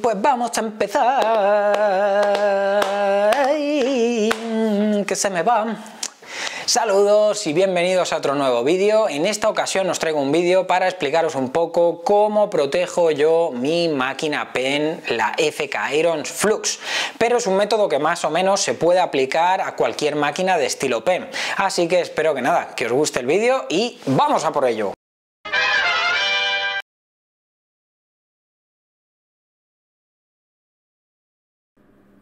pues vamos a empezar. que se me va. Saludos y bienvenidos a otro nuevo vídeo. En esta ocasión os traigo un vídeo para explicaros un poco cómo protejo yo mi máquina PEN, la FK Irons Flux. Pero es un método que más o menos se puede aplicar a cualquier máquina de estilo PEN. Así que espero que nada, que os guste el vídeo y ¡vamos a por ello!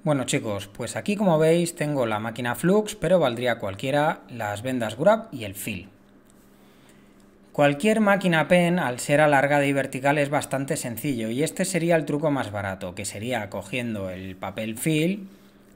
Bueno chicos, pues aquí como veis tengo la máquina Flux, pero valdría cualquiera, las vendas Grab y el Fill. Cualquier máquina pen, al ser alargada y vertical, es bastante sencillo y este sería el truco más barato, que sería cogiendo el papel fill...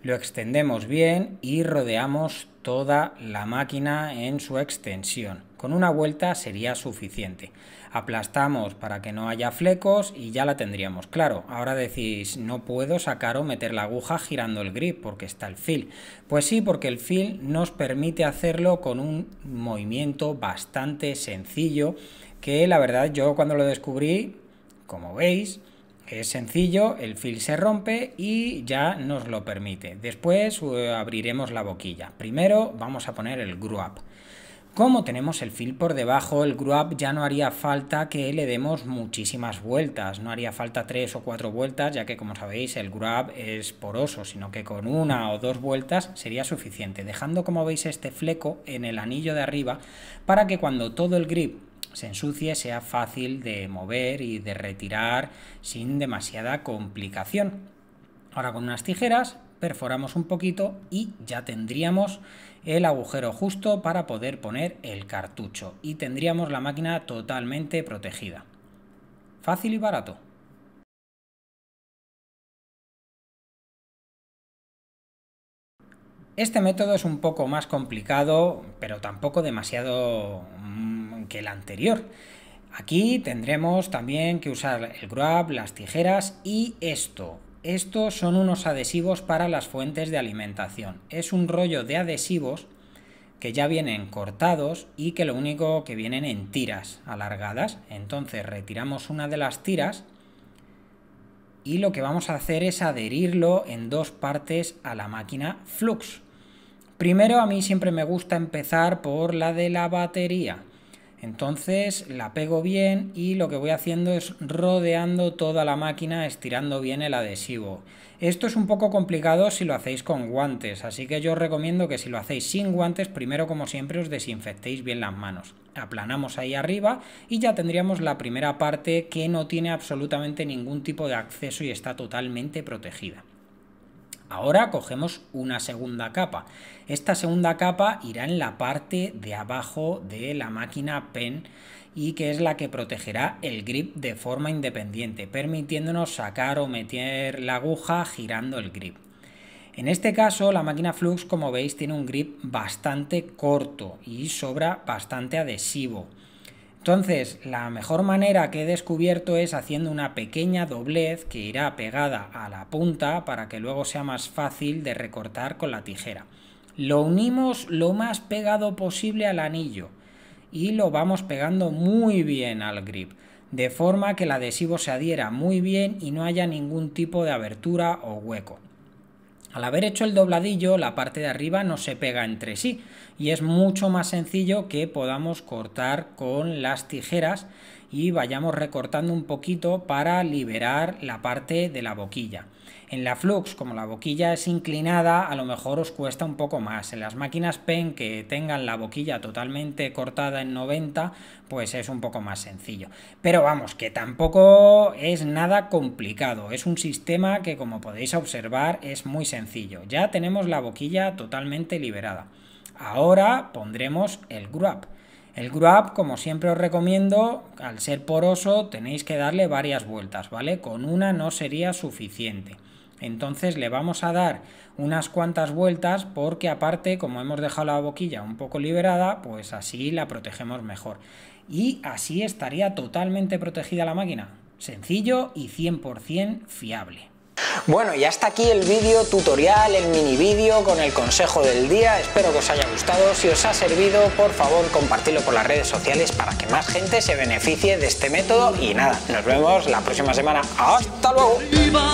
Lo extendemos bien y rodeamos toda la máquina en su extensión. Con una vuelta sería suficiente. Aplastamos para que no haya flecos y ya la tendríamos. Claro, ahora decís, no puedo sacar o meter la aguja girando el grip porque está el fil. Pues sí, porque el fil nos permite hacerlo con un movimiento bastante sencillo que la verdad yo cuando lo descubrí, como veis, es sencillo, el fil se rompe y ya nos lo permite. Después eh, abriremos la boquilla. Primero vamos a poner el gruap. Como tenemos el fil por debajo, el gruap ya no haría falta que le demos muchísimas vueltas. No haría falta tres o cuatro vueltas, ya que como sabéis el gruap es poroso, sino que con una o dos vueltas sería suficiente, dejando como veis este fleco en el anillo de arriba para que cuando todo el grip se ensucie sea fácil de mover y de retirar sin demasiada complicación. Ahora con unas tijeras perforamos un poquito y ya tendríamos el agujero justo para poder poner el cartucho y tendríamos la máquina totalmente protegida. Fácil y barato. Este método es un poco más complicado, pero tampoco demasiado el anterior. Aquí tendremos también que usar el grab, las tijeras y esto. Estos son unos adhesivos para las fuentes de alimentación. Es un rollo de adhesivos que ya vienen cortados y que lo único que vienen en tiras alargadas. Entonces retiramos una de las tiras y lo que vamos a hacer es adherirlo en dos partes a la máquina Flux. Primero a mí siempre me gusta empezar por la de la batería. Entonces la pego bien y lo que voy haciendo es rodeando toda la máquina estirando bien el adhesivo. Esto es un poco complicado si lo hacéis con guantes, así que yo os recomiendo que si lo hacéis sin guantes, primero como siempre os desinfectéis bien las manos. Aplanamos ahí arriba y ya tendríamos la primera parte que no tiene absolutamente ningún tipo de acceso y está totalmente protegida. Ahora cogemos una segunda capa. Esta segunda capa irá en la parte de abajo de la máquina pen y que es la que protegerá el grip de forma independiente, permitiéndonos sacar o meter la aguja girando el grip. En este caso, la máquina Flux, como veis, tiene un grip bastante corto y sobra bastante adhesivo. Entonces, la mejor manera que he descubierto es haciendo una pequeña doblez que irá pegada a la punta para que luego sea más fácil de recortar con la tijera. Lo unimos lo más pegado posible al anillo y lo vamos pegando muy bien al grip, de forma que el adhesivo se adhiera muy bien y no haya ningún tipo de abertura o hueco. Al haber hecho el dobladillo, la parte de arriba no se pega entre sí y es mucho más sencillo que podamos cortar con las tijeras y vayamos recortando un poquito para liberar la parte de la boquilla. En la Flux, como la boquilla es inclinada, a lo mejor os cuesta un poco más. En las máquinas PEN que tengan la boquilla totalmente cortada en 90, pues es un poco más sencillo. Pero vamos, que tampoco es nada complicado. Es un sistema que, como podéis observar, es muy sencillo. Ya tenemos la boquilla totalmente liberada. Ahora pondremos el grub el grab, como siempre os recomiendo, al ser poroso tenéis que darle varias vueltas, ¿vale? Con una no sería suficiente. Entonces le vamos a dar unas cuantas vueltas porque aparte, como hemos dejado la boquilla un poco liberada, pues así la protegemos mejor. Y así estaría totalmente protegida la máquina. Sencillo y 100% fiable. Bueno, y hasta aquí el vídeo tutorial, el mini vídeo con el consejo del día. Espero que os haya gustado. Si os ha servido, por favor, compartidlo por las redes sociales para que más gente se beneficie de este método. Y nada, nos vemos la próxima semana. ¡Hasta luego!